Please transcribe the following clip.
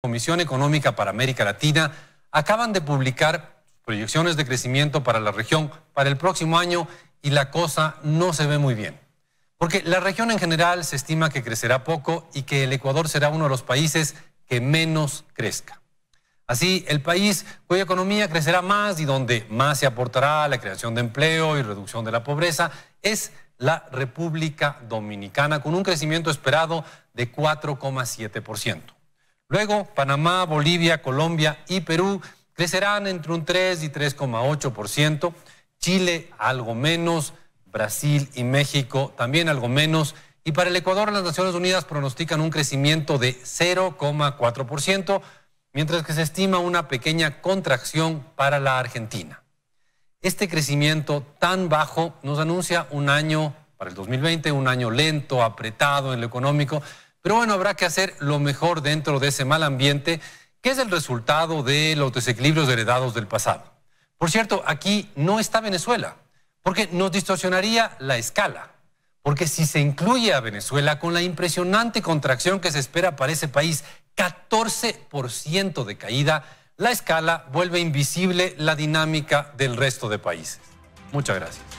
Comisión Económica para América Latina acaban de publicar proyecciones de crecimiento para la región para el próximo año y la cosa no se ve muy bien. Porque la región en general se estima que crecerá poco y que el Ecuador será uno de los países que menos crezca. Así, el país cuya economía crecerá más y donde más se aportará a la creación de empleo y reducción de la pobreza es la República Dominicana, con un crecimiento esperado de 4,7%. Luego, Panamá, Bolivia, Colombia y Perú crecerán entre un 3 y 3,8%, Chile algo menos, Brasil y México también algo menos, y para el Ecuador las Naciones Unidas pronostican un crecimiento de 0,4%, mientras que se estima una pequeña contracción para la Argentina. Este crecimiento tan bajo nos anuncia un año, para el 2020, un año lento, apretado en lo económico, pero bueno, habrá que hacer lo mejor dentro de ese mal ambiente que es el resultado de los desequilibrios heredados del pasado. Por cierto, aquí no está Venezuela, porque nos distorsionaría la escala. Porque si se incluye a Venezuela con la impresionante contracción que se espera para ese país, 14% de caída, la escala vuelve invisible la dinámica del resto de países. Muchas gracias.